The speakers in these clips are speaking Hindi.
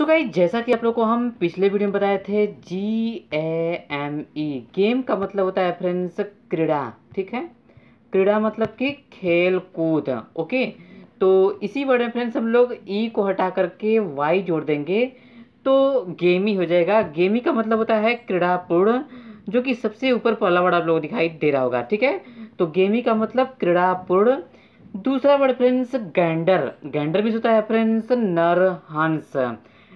सो गाइज जैसा कि आप लोग को हम पिछले वीडियो में बताए थे जी ए एम ई गेम का मतलब होता है फ्रेंड्स क्रीड़ा ठीक है क्रीड़ा मतलब कि खेल कूद ओके तो इसी वर्ड में फ्रेंड्स हम लोग ई e को हटा करके वाई जोड़ देंगे तो गेमी हो जाएगा गेमी का मतलब होता है क्रीड़ापूर्ण जो कि सबसे ऊपर पहला वर्ड आप लोग दिखाई दे रहा होगा ठीक है तो गेमी का मतलब क्रीड़ापूर्ण दूसरा वर्ड फ्रेंड्स गैंडर गैंडर भी होता है फ्रेंड्स नर हंस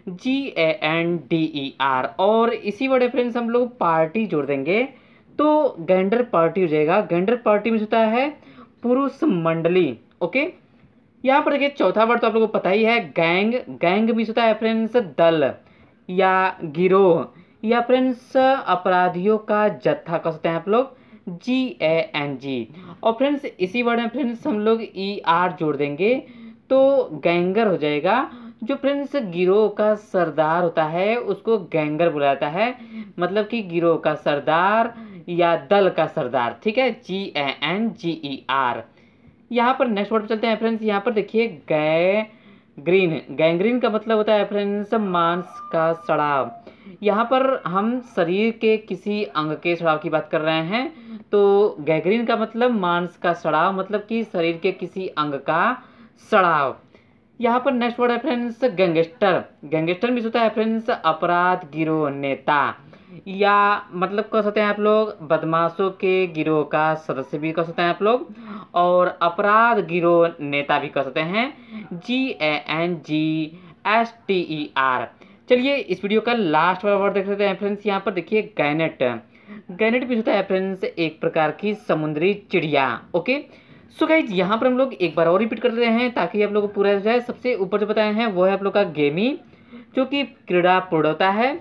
G A N D E R और इसी वर्ड फ्रेंड्स हम लोग पार्टी जोड़ देंगे तो गेंडर पार्टी हो जाएगा गेंडर पार्टी में होता है पुरुष मंडली ओके यहाँ पर देखिए चौथा वर्ड तो आप लोगों को पता ही है गैंग गैंग भी होता है फ्रेंड्स दल या गिरोह या फ्रेंड्स अपराधियों का जत्था कह सकते हैं आप लोग जी ए एन जी और फ्रेंड्स इसी वर्ड में फ्रेंड्स हम लोग ई e आर जोड़ देंगे तो गैंगर हो जाएगा जो प्रिंस गिरोह का सरदार होता है उसको गैंगर बोला जाता है मतलब कि गिरोह का सरदार या दल का सरदार ठीक है जी A N ji E R यहाँ पर नेक्स्ट वर्ड चलते हैं फ्रेंड्स यहाँ पर देखिए गै ग्रीन गैंग्रीन का मतलब होता है फ्रेंड्स मांस का सड़ाव यहाँ पर हम शरीर के किसी अंग के सड़ाव की बात कर रहे हैं तो गैंग्रीन का मतलब मांस का सड़ाव मतलब कि शरीर के किसी अंग का सड़ाव यहाँ पर नेक्स्ट वर्ड है फ्रेंड्स गैंगस्टर गैंगस्टर मिस होता है फ्रेंड्स अपराध गिरोह नेता या मतलब कह सकते हैं आप लोग बदमाशों के गिरोह का सदस्य भी कह सकते हैं आप लोग और अपराध गिरोह नेता भी कह सकते हैं G A N G S T E R चलिए इस वीडियो का लास्ट वाला वर्ड देख सकते हैं फ्रेंड्स यहाँ पर देखिए गैनेट गैनेट भी होता है फ्रेंड्स एक प्रकार की समुद्री चिड़िया ओके सो गाइज यहाँ पर हम लोग एक बार और रिपीट कर रहे हैं ताकि आप लोग को पूरा जाए सबसे ऊपर जो बताए हैं वो है आप लोग का गेमी जो कि क्रीड़ा पूर्ण है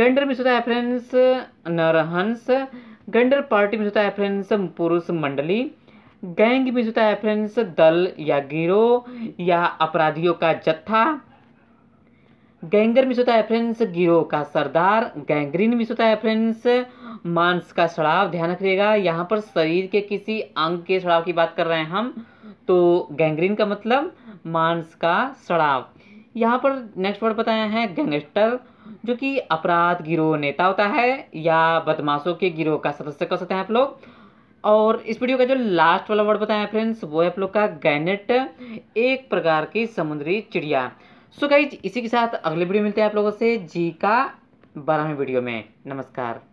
गंडर में होता है फ्रेंड्स नरहंस गंडर पार्टी में होता है फ्रेंड्स पुरुष मंडली गैंग में होता है फ्रेंड्स दल या गिरोह या अपराधियों का जत्था गैंगर मिस होता है फ्रेंड्स गिरोह का सरदार गैंग्रीन मिस होता है फ्रेंड्स मांस का सड़ाव ध्यान रखिएगा यहाँ पर शरीर के किसी अंग के सड़ाव की बात कर रहे हैं हम तो गैंग्रीन का मतलब मांस का सड़ाव यहाँ पर नेक्स्ट वर्ड बताया है गैंगस्टर जो कि अपराध गिरोह नेता होता है या बदमाशों के गिरोह का सदस्य कह सकते हैं आप लोग और इस वीडियो का जो लास्ट वाला वर्ड बताया फ्रेंड्स वो है आप लोग का गैनेट एक प्रकार की समुद्री चिड़िया सो गाइज इसी के साथ अगले वीडियो मिलते हैं आप लोगों से जी का बारहवीं वीडियो में नमस्कार